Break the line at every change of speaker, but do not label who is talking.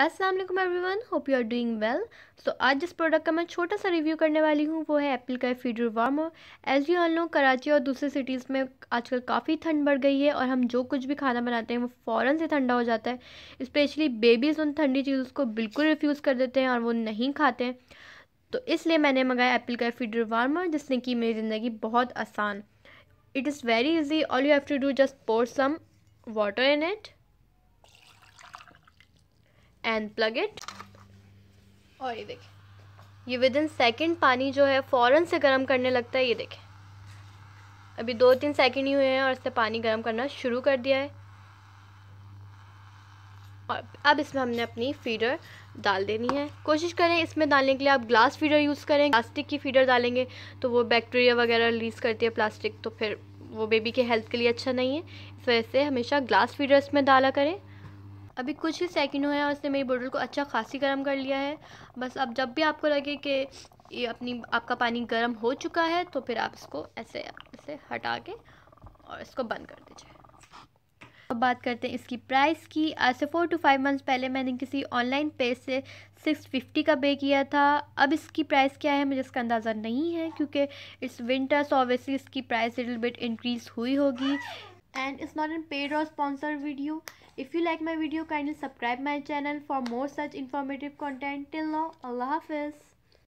Aslam everyone hope you are doing well so आज जिस product का मैं छोटा सा रिव्यू करने वाली हूँ वो है एप्पल का feeder warmer as you all know Karachi और दूसरे सिटीज़ में आजकल काफ़ी ठंड बढ़ गई है और हम जो कुछ भी खाना बनाते हैं वो फ़ौरन से ठंडा हो जाता है स्पेशली बेबीज़ उन ठंडी चीज़ों को बिल्कुल रिफ्यूज़ कर देते हैं और वो नहीं खाते हैं तो इसलिए मैंने मंगाया एप्पल का फीडर वार्मर जिसने की मेरी ज़िंदगी बहुत आसान it is very easy all you have to do just pour some water in it and plug it और ये देखें ये विद इन सेकेंड पानी जो है फ़ौरन से गर्म करने लगता है ये देखें अभी दो तीन सेकेंड ही हुए हैं और इससे पानी गर्म करना शुरू कर दिया है और अब इसमें हमने अपनी फीडर डाल देनी है कोशिश करें इसमें डालने के लिए आप ग्लास फीडर यूज़ करें प्लास्टिक की फीडर डालेंगे तो वो बैक्टीरिया वगैरह रिलीज़ करती है प्लास्टिक तो फिर वो बेबी के हेल्थ के लिए अच्छा नहीं है इस वजह से हमेशा ग्लास फीडर इसमें डाला करें अभी कुछ ही सेकंड हुए हैं और इसने मेरी बोतल को अच्छा खासी गर्म कर लिया है बस अब जब भी आपको लगे कि ये अपनी आपका पानी गर्म हो चुका है तो फिर आप इसको ऐसे ऐसे हटा के और इसको बंद कर दीजिए अब बात करते हैं इसकी प्राइस की आज से फोर टू फाइव मंथ्स पहले मैंने किसी ऑनलाइन पेज से सिक्स फिफ्टी का पे किया था अब इसकी प्राइस क्या है मुझे इसका अंदाज़ा नहीं है क्योंकि विंटर सो ऑब्वियसली इसकी प्राइस लिटिल बिट इंक्रीज़ हुई होगी and it's not a paid or sponsored video. If you like my video, kindly subscribe my channel for more such informative content. Till now, Allah Hafiz.